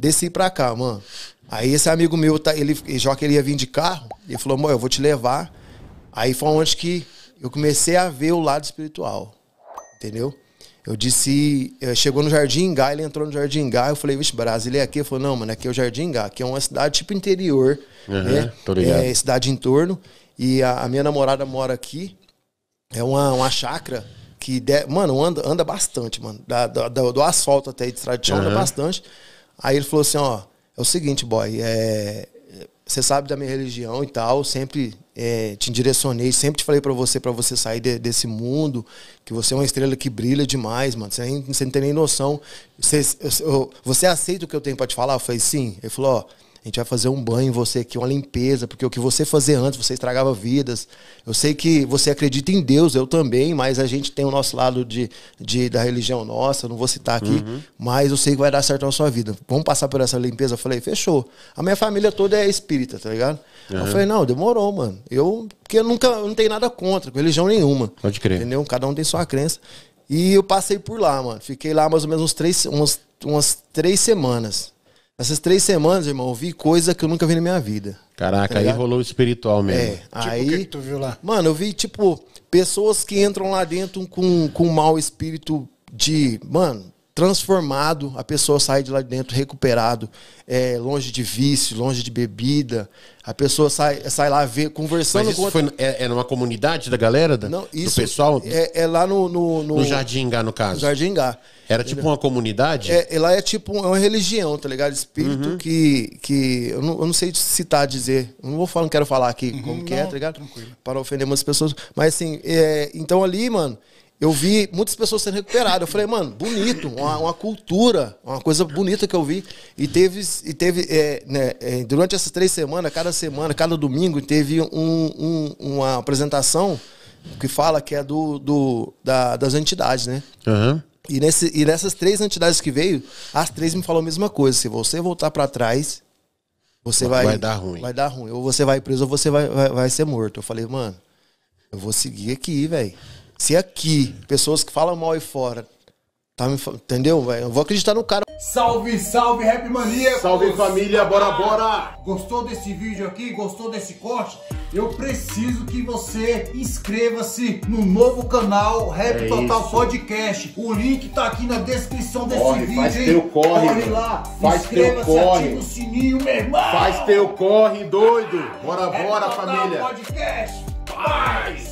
Desci pra cá, mano. Aí esse amigo meu, tá, ele, já que ele ia vir de carro, ele falou, amor, eu vou te levar. Aí foi onde que eu comecei a ver o lado espiritual, entendeu? Eu disse, eh, chegou no Jardim Gá, ele entrou no Jardim Gá, eu falei, vixe, Brasil é aqui? Ele falou, não, mano, aqui é o Jardim Gá, que é uma cidade tipo interior, uhum, né? É, cidade em torno. E a, a, minha namorada mora aqui, é uma, uma chácara que, de, mano, anda, anda bastante, mano. Da, da, do asfalto até de tradição uhum. anda bastante. Aí ele falou assim, ó, é o seguinte, boy, é, você sabe da minha religião e tal, sempre é, te direcionei, sempre te falei para você para você sair de, desse mundo, que você é uma estrela que brilha demais, mano. Você, nem, você não tem nem noção. Você, eu, você aceita o que eu tenho para te falar? Eu falei, sim. Ele falou, ó a gente vai fazer um banho em você aqui, uma limpeza, porque o que você fazia antes, você estragava vidas. Eu sei que você acredita em Deus, eu também, mas a gente tem o nosso lado de, de da religião nossa, não vou citar aqui, uhum. mas eu sei que vai dar certo na sua vida. Vamos passar por essa limpeza? Eu falei, fechou. A minha família toda é espírita, tá ligado? Uhum. Eu falei, não, demorou, mano. Eu, porque eu nunca, eu não tenho nada contra, com religião nenhuma. Pode crer. Entendeu? Cada um tem sua crença. E eu passei por lá, mano. Fiquei lá mais ou menos uns três, uns, umas três semanas. Essas três semanas, irmão, eu vi coisa que eu nunca vi na minha vida. Caraca, tá aí rolou espiritual mesmo. É, tipo, aí. O que, que, tu viu lá? Mano, eu vi, tipo, pessoas que entram lá dentro com, com um mau espírito de. Mano, transformado, a pessoa sai de lá de dentro recuperado, é, longe de vício, longe de bebida. A pessoa sai, sai lá ver, conversando Mas isso com. Foi, é, é numa comunidade da galera? Da, Não, isso. Do pessoal? É, é lá no no, no. no Jardim Gá, no caso. No Jardim Gá. Era tipo uma comunidade? É, é lá é tipo é uma religião, tá ligado? Espírito uhum. que. que eu, não, eu não sei citar, dizer. não vou falar, não quero falar aqui uhum, como não, que é, tá ligado? Tranquilo. Para ofender muitas pessoas. Mas assim, é, então ali, mano, eu vi muitas pessoas sendo recuperadas. Eu falei, mano, bonito, uma, uma cultura, uma coisa bonita que eu vi. E teve, e teve é, né, é, durante essas três semanas, cada semana, cada domingo, teve um, um, uma apresentação que fala que é do, do da, das entidades, né? Uhum. E, nesse, e nessas três entidades que veio, as três me falaram a mesma coisa. Se você voltar para trás, você vai, vai dar ruim. Vai dar ruim. Ou você vai preso ou você vai, vai, vai ser morto. Eu falei, mano, eu vou seguir aqui, velho. Se aqui, pessoas que falam mal aí fora, tá me entendeu, velho? Eu vou acreditar no cara. Salve, salve, Rap Mania! Salve família, bora, bora! Gostou desse vídeo aqui? Gostou desse corte? Eu preciso que você inscreva-se no novo canal Rap é Total isso. Podcast. O link tá aqui na descrição desse corre, vídeo. Faz hein? teu corre, corre lá, inscreva-se, ativa o sininho, meu é, irmão! Faz teu corre, doido! Bora, Rap bora, Total família! Podcast! Paz!